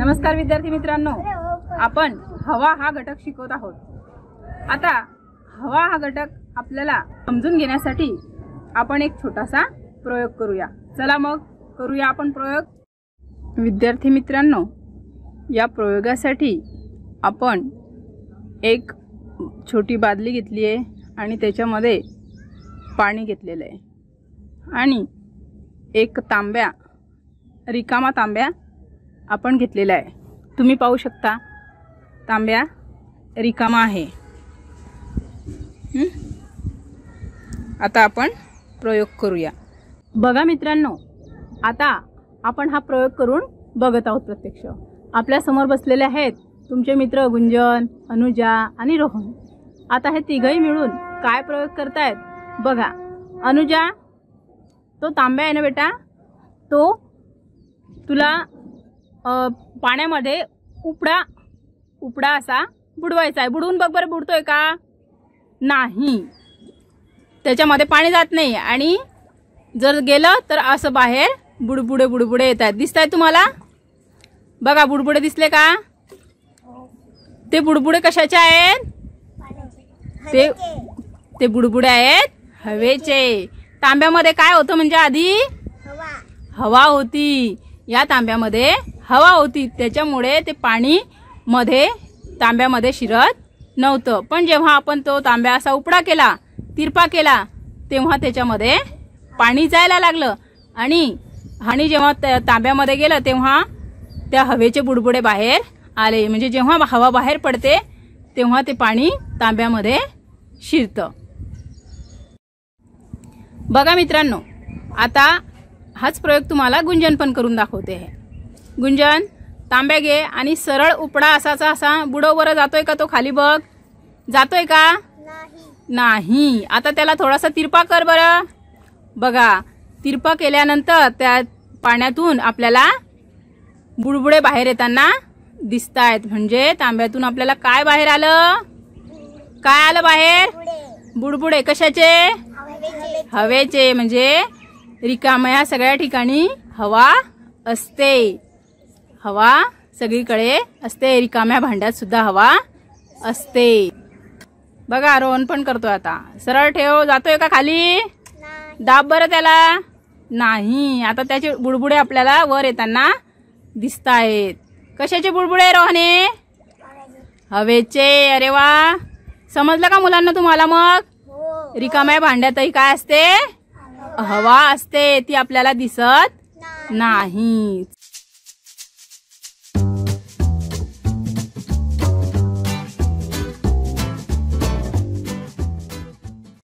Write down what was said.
नमस्कार विद्यार्थी मित्रांनो हो, हो. आपण हवा हा घटक शिकवत आहोत आता हवा हा घटक आपल्याला समजून घेण्यासाठी आपण एक छोटासा प्रयोग करूया चला मग करूया आपण प्रयोग विद्यार्थी मित्रांनो या प्रयोगासाठी आपण एक छोटी बादली घेतली आहे आणि त्याच्यामध्ये पाणी घेतलेलं आहे आणि एक तांब्या रिकामा तांब्या आपण घेतलेला आहे तुम्ही पाहू शकता तांब्या रिकामा आहे आता आपण प्रयोग करूया बघा मित्रांनो आता आपण हा प्रयोग करून बघत आहोत प्रत्यक्ष आपल्यासमोर बसलेले आहेत तुमचे मित्र गुंजन अनुजा आणि रोहन आता हे तिघही मिळून काय प्रयोग करतायत बघा अनुजा तो तांब्या आहे ना बेटा तो तुला पाण्यामध्ये उपडा उपडा असा बुडवायचा आहे बुडवून बघ बरं बुडतोय का नाही त्याच्यामध्ये पाणी जात नाही आणि जर गेलं तर असं बाहेर बुडबुडे बुडबुडे येत आहेत दिसत आहेत तुम्हाला बघा बुडबुडे दिसले का ते बुडबुडे कशाचे आहेत ते ते बुडबुडे आहेत हवेचे तांब्यामध्ये काय होतं म्हणजे आधी हवा होती या तांब्यामध्ये हवा होती त्याच्यामुळे ते पाणी मध्ये तांब्यामध्ये शिरत नव्हतं पण जेव्हा आपण तो तांब्या असा उपडा केला तिरपा केला तेव्हा त्याच्यामध्ये पाणी जायला लागलं आणि आणि जेव्हा तांब्यामध्ये गेलं तेव्हा त्या हवेचे बुडबुडे बाहेर आले म्हणजे जेव्हा हवा बाहेर पडते तेव्हा ते पाणी तांब्यामध्ये शिरतं बघा मित्रांनो आता हाच प्रयोग तुम्हाला गुंजन पण करून दाखवते आहे गुंजन तांब्या घे आणि सरळ उपडा असाचा असा बुडोवर जातोय का तो खाली बघ जातोय का नाही आता त्याला थोडासा तिरपा कर बरं बघा तिरपा केल्यानंतर त्या पाण्यातून आपल्याला बुडबुडे बाहेर येताना दिसत आहेत म्हणजे तांब्यातून आपल्याला काय बाहेर आलं काय आलं बाहेर बुडबुडे कशाचे हवेचे म्हणजे रिकामया सगळ्या ठिकाणी हवा असते हवा सगळीकडे असते रिकाम्या भांड्यात सुद्धा हवा असते बघा रोहन पण करतोय आता सरळ ठेव जातोय का खाली दाब बरं त्याला नाही आता त्याचे बुडबुडे आपल्याला वर येताना दिसत आहेत कशाचे बुडबुडे रोहने हवेचे अरे वा समजलं का मुलांना तुम्हाला मग हो. रिकाम्या भांड्यातही काय असते हवा असते ती आपल्याला दिसत नाही